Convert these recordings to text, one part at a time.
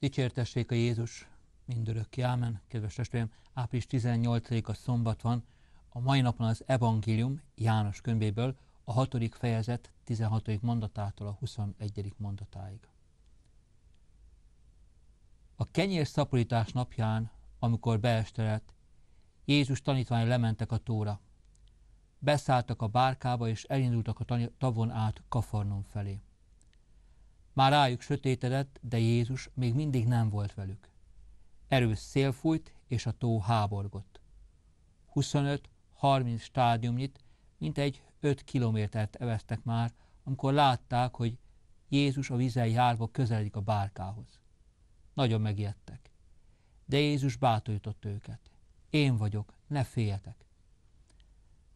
Dicsértessék a Jézus mindörökké. Ámen. Kedves testvérem, április 18-a szombat van. A mai napon az evangélium János könyvéből a 6. fejezet 16. mondatától a 21. mondatáig. A kenyér szaporítás napján, amikor beesterett, Jézus tanítványai lementek a tóra. Beszálltak a bárkába, és elindultak a tavon át Kafarnon felé. Már rájuk sötétedett, de Jézus még mindig nem volt velük. Erős szél fújt, és a tó háborgott. 25-30 stádiumnyit, mint egy 5 kilométert eveztek már, amikor látták, hogy Jézus a vizei járva közeledik a bárkához. Nagyon megijedtek. De Jézus bátorított őket. Én vagyok, ne féljetek.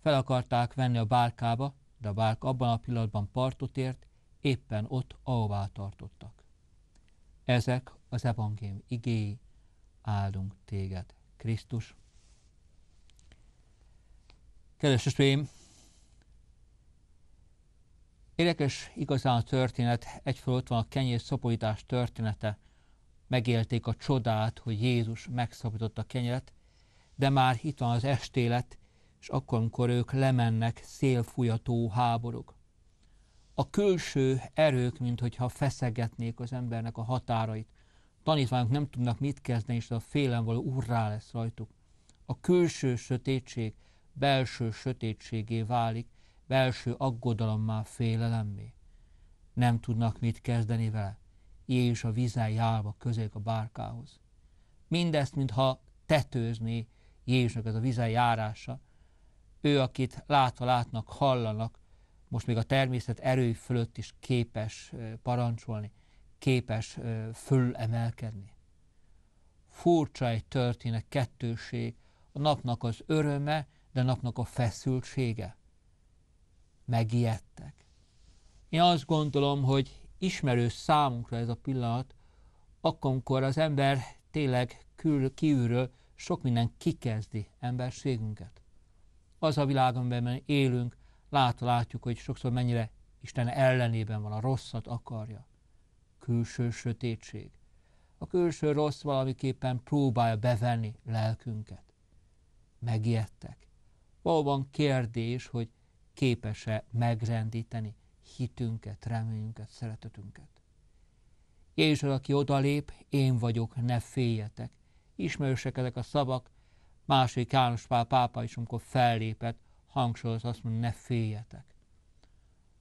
Fel akarták venni a bárkába, de a bárka abban a pillanatban partot ért, éppen ott, ahová tartottak. Ezek az evangélium igéi, áldunk téged, Krisztus. Kedves testvéreim, Érdekes igazán a történet, egyfelől ott van a kenyér szaporítás története, megélték a csodát, hogy Jézus megszabadította a kenyeret, de már itt van az estélet, és akkor, amikor ők lemennek, szélfújató háborúk a külső erők, mint hogyha feszegetnék az embernek a határait. Tanítványok nem tudnak mit kezdeni, és a félem való urrá lesz rajtuk. A külső sötétség belső sötétségé válik, belső aggodalommá félelemmé. Nem tudnak mit kezdeni vele. és a vizen járva közék a bárkához. Mindezt, mintha tetőzni. Jézusnak ez a vizen járása. Ő, akit látva látnak, hallanak, most még a természet erői fölött is képes parancsolni, képes fölemelkedni. Furcsa egy történet kettőség, a napnak az öröme, de a napnak a feszültsége. Megijedtek. Én azt gondolom, hogy ismerős számunkra ez a pillanat, akkor, amikor az ember tényleg kívülről sok minden kikezdi emberségünket. Az a világ, amiben élünk, lát, látjuk, hogy sokszor mennyire Isten ellenében van, a rosszat akarja. Külső sötétség. A külső rossz valamiképpen próbálja bevenni lelkünket. Megijedtek. Valóban kérdés, hogy képes-e megrendíteni hitünket, reményünket, szeretetünket. Jézus, aki odalép, én vagyok, ne féljetek. Ismerősek ezek a szavak, Másik János Pál pápa is, amikor fellépett, hangsúlyoz, azt mondja, ne féljetek.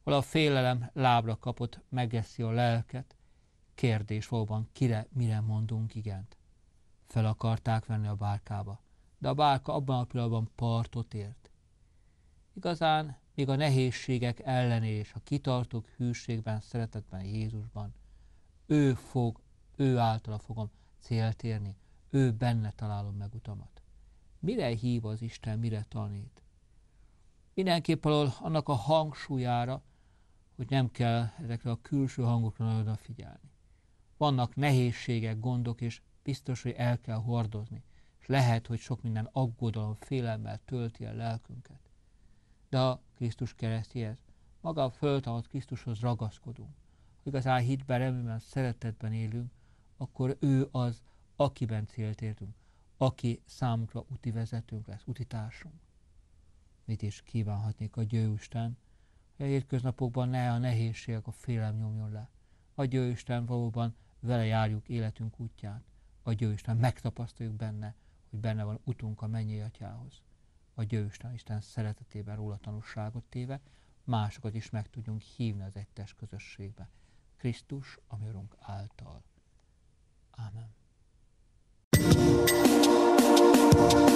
Hol a félelem lábra kapott, megeszi a lelket, kérdés valóban, kire, mire mondunk igent. Fel akarták venni a bárkába, de a bárka abban a pillanatban partot ért. Igazán még a nehézségek ellenére és a kitartók hűségben, szeretetben Jézusban, ő fog, ő általa fogom célt érni, ő benne találom meg utamat. Mire hív az Isten, mire tanít? mindenképp alól annak a hangsúlyára, hogy nem kell ezekre a külső hangokra nagyon figyelni. Vannak nehézségek, gondok, és biztos, hogy el kell hordozni. És lehet, hogy sok minden aggodalom, félelmel tölti el lelkünket. De a Krisztus keresztjéhez, maga a föltámadt Krisztushoz ragaszkodunk. Ha igazán hitben, reményben, szeretetben élünk, akkor ő az, akiben célt értünk, aki számunkra úti vezetőnk lesz, úti társunk mit is kívánhatnék a Isten, hogy a hétköznapokban ne a nehézségek, a félelem nyomjon le. A Isten valóban vele járjuk életünk útját. A Isten megtapasztaljuk benne, hogy benne van utunk a mennyi atyához. A Isten Isten szeretetében róla tanúságot téve, másokat is meg tudjunk hívni az egytes közösségbe. Krisztus, ami Urunk által. Amen. thank you